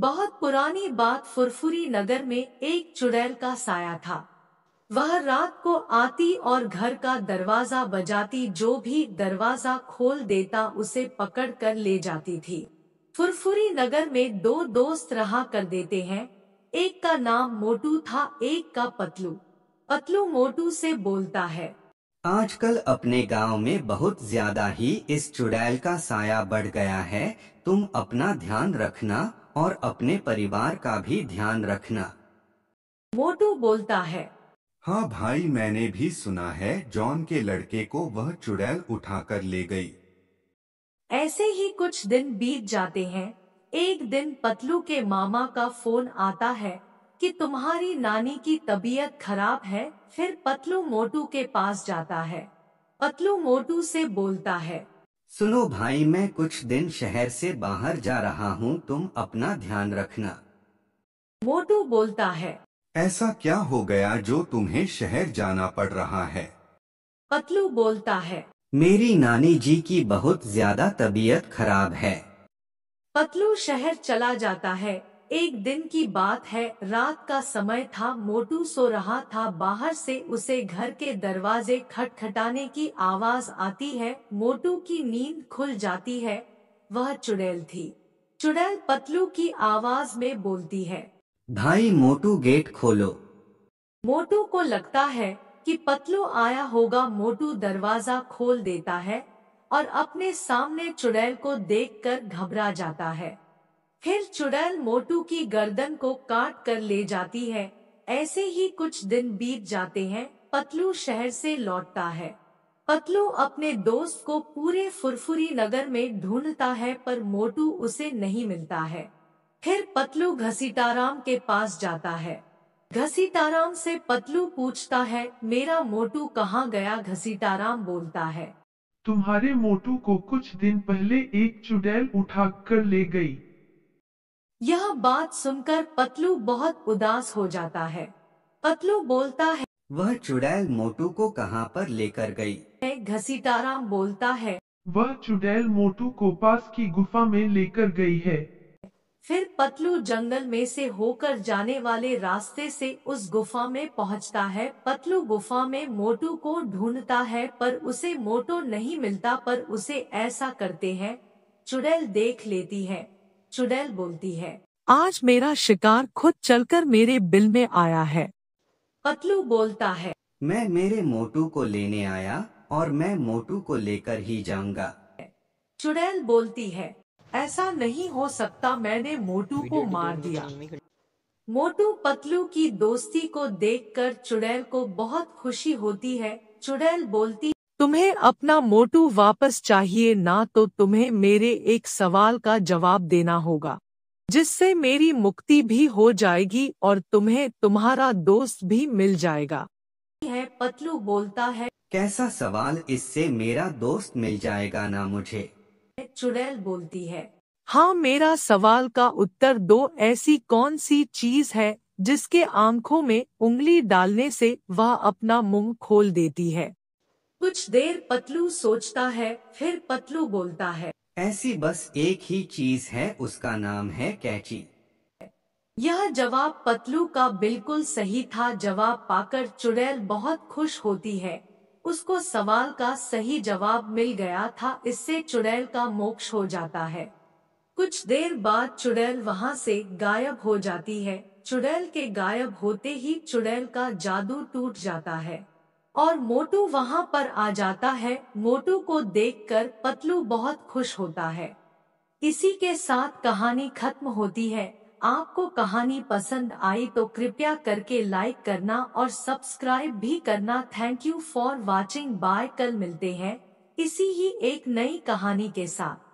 बहुत पुरानी बात फुरफुरी नगर में एक चुड़ैल का साया था वह रात को आती और घर का दरवाजा बजाती जो भी दरवाजा खोल देता उसे पकड़ कर ले जाती थी फुरफुरी नगर में दो दोस्त रहा कर देते हैं एक का नाम मोटू था एक का पतलू पतलू मोटू से बोलता है आजकल अपने गांव में बहुत ज्यादा ही इस चुड़ैल का साया बढ़ गया है तुम अपना ध्यान रखना और अपने परिवार का भी ध्यान रखना मोटू तो बोलता है हाँ भाई मैंने भी सुना है जॉन के लड़के को वह चुड़ैल उठाकर ले गई ऐसे ही कुछ दिन बीत जाते हैं एक दिन पतलू के मामा का फोन आता है कि तुम्हारी नानी की तबीयत खराब है फिर पतलू मोटू के पास जाता है पतलू मोटू से बोलता है सुनो भाई मैं कुछ दिन शहर से बाहर जा रहा हूँ तुम अपना ध्यान रखना वो तो बोलता है ऐसा क्या हो गया जो तुम्हें शहर जाना पड़ रहा है पतलू बोलता है मेरी नानी जी की बहुत ज्यादा तबीयत खराब है पतलू शहर चला जाता है एक दिन की बात है रात का समय था मोटू सो रहा था बाहर से उसे घर के दरवाजे खटखटाने की आवाज आती है मोटू की नींद खुल जाती है वह चुड़ैल थी चुड़ैल पतलू की आवाज में बोलती है भाई मोटू गेट खोलो मोटू को लगता है कि पतलू आया होगा मोटू दरवाजा खोल देता है और अपने सामने चुड़ैल को देखकर घबरा जाता है फिर चुड़ैल मोटू की गर्दन को काट कर ले जाती है ऐसे ही कुछ दिन बीत जाते हैं पतलू शहर से लौटता है पतलू अपने दोस्त को पूरे फुरफुरी नगर में ढूंढता है पर मोटू उसे नहीं मिलता है फिर पतलू घसीटाराम के पास जाता है घसीटाराम से पतलू पूछता है मेरा मोटू कहाँ गया घसीटाराम बोलता है तुम्हारे मोटू को कुछ दिन पहले एक चुड़ैल उठा कर ले गई यह बात सुनकर पतलू बहुत उदास हो जाता है पतलू बोलता है वह चुड़ैल मोटू को कहाँ पर लेकर गई? घसीटाराम बोलता है वह चुड़ैल मोटू को पास की गुफा में लेकर गई है फिर पतलू जंगल में से होकर जाने वाले रास्ते से उस गुफा में पहुंचता है पतलू गुफा में मोटू को ढूंढता है पर उसे मोटो नहीं मिलता पर उसे ऐसा करते हैं चुड़ैल देख लेती है चुड़ैल बोलती है आज मेरा शिकार खुद चलकर मेरे बिल में आया है पतलू बोलता है मैं मेरे मोटू को लेने आया और मैं मोटू को लेकर ही जाऊंगा चुड़ैल बोलती है ऐसा नहीं हो सकता मैंने मोटू को मार दिया मोटू पतलू की दोस्ती को देखकर चुड़ैल को बहुत खुशी होती है चुड़ैल बोलती तुम्हें अपना मोटू वापस चाहिए ना तो तुम्हें मेरे एक सवाल का जवाब देना होगा जिससे मेरी मुक्ति भी हो जाएगी और तुम्हें तुम्हारा दोस्त भी मिल जाएगा है पतलू बोलता है कैसा सवाल इससे मेरा दोस्त मिल जाएगा ना मुझे चुड़ैल बोलती है हाँ मेरा सवाल का उत्तर दो ऐसी कौन सी चीज है जिसके आंखों में उंगली डालने से वह अपना मुंह खोल देती है कुछ देर पतलू सोचता है फिर पतलू बोलता है ऐसी बस एक ही चीज है उसका नाम है कैची यह जवाब पतलू का बिल्कुल सही था जवाब पाकर चुड़ैल बहुत खुश होती है उसको सवाल का सही जवाब मिल गया था इससे चुड़ैल का मोक्ष हो जाता है कुछ देर बाद चुड़ैल वहाँ से गायब हो जाती है चुड़ैल के गायब होते ही चुड़ैल का जादू टूट जाता है और मोटू वहाँ पर आ जाता है मोटू को देखकर पतलू बहुत खुश होता है इसी के साथ कहानी खत्म होती है आपको कहानी पसंद आई तो कृपया करके लाइक करना और सब्सक्राइब भी करना thank you for watching bye कल मिलते हैं इसी ही एक नई कहानी के साथ